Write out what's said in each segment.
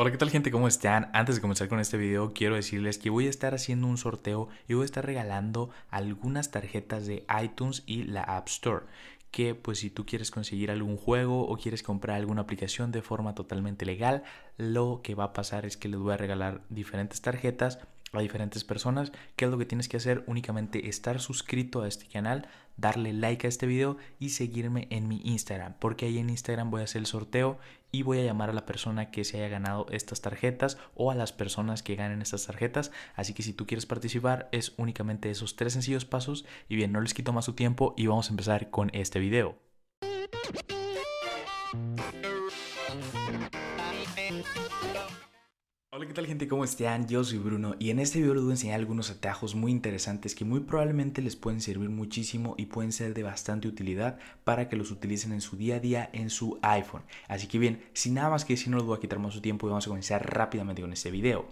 Hola, ¿qué tal gente? ¿Cómo están? Antes de comenzar con este video, quiero decirles que voy a estar haciendo un sorteo y voy a estar regalando algunas tarjetas de iTunes y la App Store que pues si tú quieres conseguir algún juego o quieres comprar alguna aplicación de forma totalmente legal, lo que va a pasar es que les voy a regalar diferentes tarjetas a diferentes personas. ¿Qué es lo que tienes que hacer? Únicamente estar suscrito a este canal, darle like a este video y seguirme en mi Instagram, porque ahí en Instagram voy a hacer el sorteo y voy a llamar a la persona que se haya ganado estas tarjetas o a las personas que ganen estas tarjetas. Así que si tú quieres participar es únicamente esos tres sencillos pasos y bien, no les quito más su tiempo y vamos a empezar con este video. Hola, ¿qué tal gente? ¿Cómo están? Yo soy Bruno y en este video les voy a enseñar algunos atajos muy interesantes que muy probablemente les pueden servir muchísimo y pueden ser de bastante utilidad para que los utilicen en su día a día en su iPhone. Así que bien, sin nada más que decir, no les voy a quitar más su tiempo y vamos a comenzar rápidamente con este video.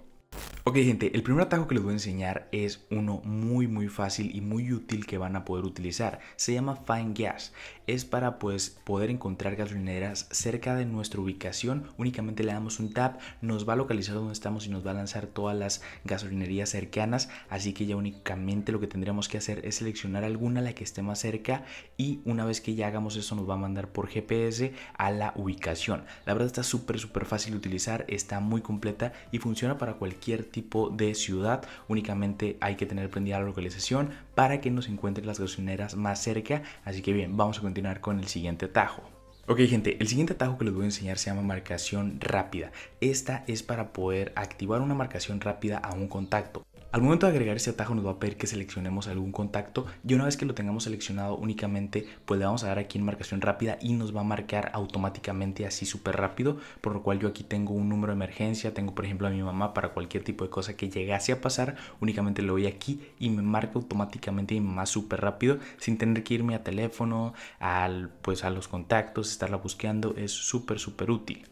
Ok gente, el primer atajo que les voy a enseñar es uno muy muy fácil y muy útil que van a poder utilizar. Se llama Find Gas. Es para pues poder encontrar gasolineras cerca de nuestra ubicación. Únicamente le damos un tap, nos va a localizar donde estamos y nos va a lanzar todas las gasolinerías cercanas. Así que ya únicamente lo que tendríamos que hacer es seleccionar alguna la que esté más cerca y una vez que ya hagamos eso nos va a mandar por GPS a la ubicación. La verdad está súper súper fácil de utilizar, está muy completa y funciona para cualquier tipo tipo de ciudad. Únicamente hay que tener prendida la localización para que nos encuentren las gasolineras más cerca. Así que bien, vamos a continuar con el siguiente atajo. Ok gente, el siguiente atajo que les voy a enseñar se llama marcación rápida. Esta es para poder activar una marcación rápida a un contacto. Al momento de agregar ese atajo nos va a pedir que seleccionemos algún contacto y una vez que lo tengamos seleccionado únicamente pues le vamos a dar aquí en marcación rápida y nos va a marcar automáticamente así súper rápido por lo cual yo aquí tengo un número de emergencia, tengo por ejemplo a mi mamá para cualquier tipo de cosa que llegase a pasar únicamente lo doy aquí y me marca automáticamente y más súper rápido sin tener que irme a teléfono, al, pues a los contactos, estarla buscando es súper súper útil.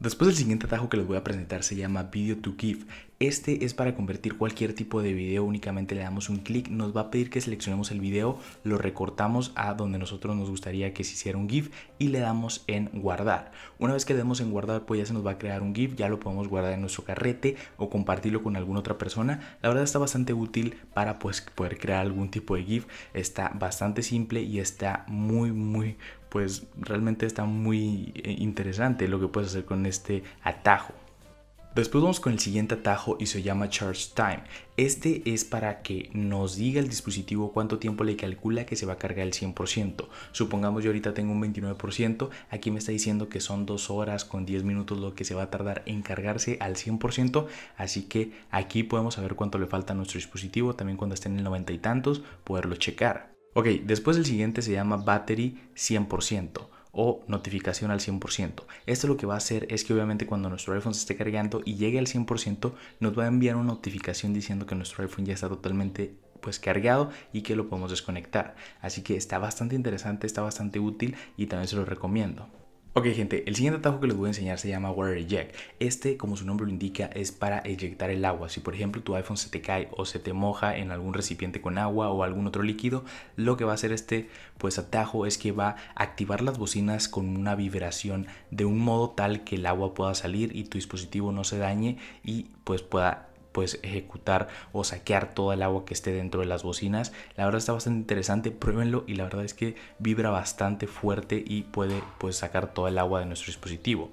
Después el siguiente atajo que les voy a presentar se llama Video to Give. Este es para convertir cualquier tipo de video, únicamente le damos un clic, nos va a pedir que seleccionemos el video, lo recortamos a donde nosotros nos gustaría que se hiciera un GIF y le damos en guardar. Una vez que le demos en guardar, pues ya se nos va a crear un GIF, ya lo podemos guardar en nuestro carrete o compartirlo con alguna otra persona. La verdad está bastante útil para pues, poder crear algún tipo de GIF, está bastante simple y está muy muy pues realmente está muy eh, interesante lo que puedes hacer con este atajo. Después vamos con el siguiente atajo y se llama Charge Time. Este es para que nos diga el dispositivo cuánto tiempo le calcula que se va a cargar el 100%. Supongamos yo ahorita tengo un 29%, aquí me está diciendo que son 2 horas con 10 minutos lo que se va a tardar en cargarse al 100%, así que aquí podemos saber cuánto le falta a nuestro dispositivo, también cuando esté en el 90 y tantos, poderlo checar. Ok, después el siguiente se llama Battery 100% o notificación al 100%. Esto lo que va a hacer es que obviamente cuando nuestro iPhone se esté cargando y llegue al 100%, nos va a enviar una notificación diciendo que nuestro iPhone ya está totalmente pues cargado y que lo podemos desconectar. Así que está bastante interesante, está bastante útil y también se lo recomiendo. Ok gente, el siguiente atajo que les voy a enseñar se llama Water Eject. Este, como su nombre lo indica, es para eyectar el agua. Si por ejemplo tu iPhone se te cae o se te moja en algún recipiente con agua o algún otro líquido, lo que va a hacer este pues atajo es que va a activar las bocinas con una vibración de un modo tal que el agua pueda salir y tu dispositivo no se dañe y pues pueda pues ejecutar o saquear toda el agua que esté dentro de las bocinas. La verdad está bastante interesante, pruébenlo y la verdad es que vibra bastante fuerte y puede pues sacar toda el agua de nuestro dispositivo.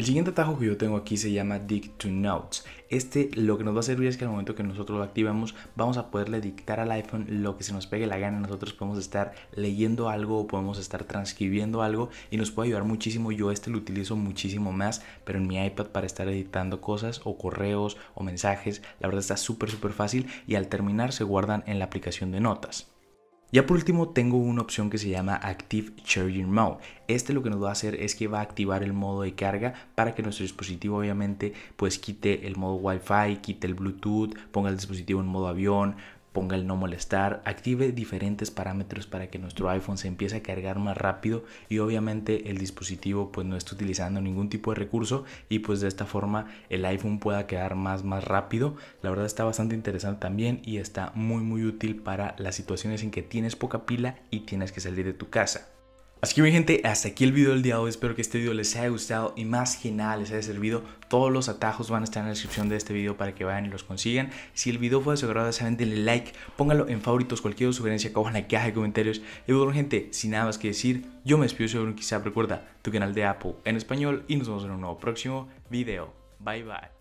El siguiente atajo que yo tengo aquí se llama Dict to Notes. Este lo que nos va a servir es que al momento que nosotros lo activamos vamos a poderle dictar al iPhone lo que se nos pegue la gana. Nosotros podemos estar leyendo algo o podemos estar transcribiendo algo y nos puede ayudar muchísimo. Yo este lo utilizo muchísimo más, pero en mi iPad para estar editando cosas o correos o mensajes, la verdad está súper súper fácil y al terminar se guardan en la aplicación de notas. Ya por último tengo una opción que se llama Active Charging Mode. Este lo que nos va a hacer es que va a activar el modo de carga para que nuestro dispositivo obviamente pues quite el modo Wi-Fi, quite el Bluetooth, ponga el dispositivo en modo avión, ponga el no molestar, active diferentes parámetros para que nuestro iPhone se empiece a cargar más rápido y obviamente el dispositivo pues no esté utilizando ningún tipo de recurso y pues de esta forma el iPhone pueda quedar más más rápido. La verdad está bastante interesante también y está muy muy útil para las situaciones en que tienes poca pila y tienes que salir de tu casa. Así que mi gente, hasta aquí el video del día de hoy. Espero que este video les haya gustado y más que nada les haya servido. Todos los atajos van a estar en la descripción de este video para que vayan y los consigan. Si el video fue de su agrado, saben, denle like, póngalo en favoritos, cualquier sugerencia que en la caja de comentarios. Y bueno, gente, sin nada más que decir, yo me despido sobre un quizá. Recuerda tu canal de Apple en español y nos vemos en un nuevo próximo video. Bye bye.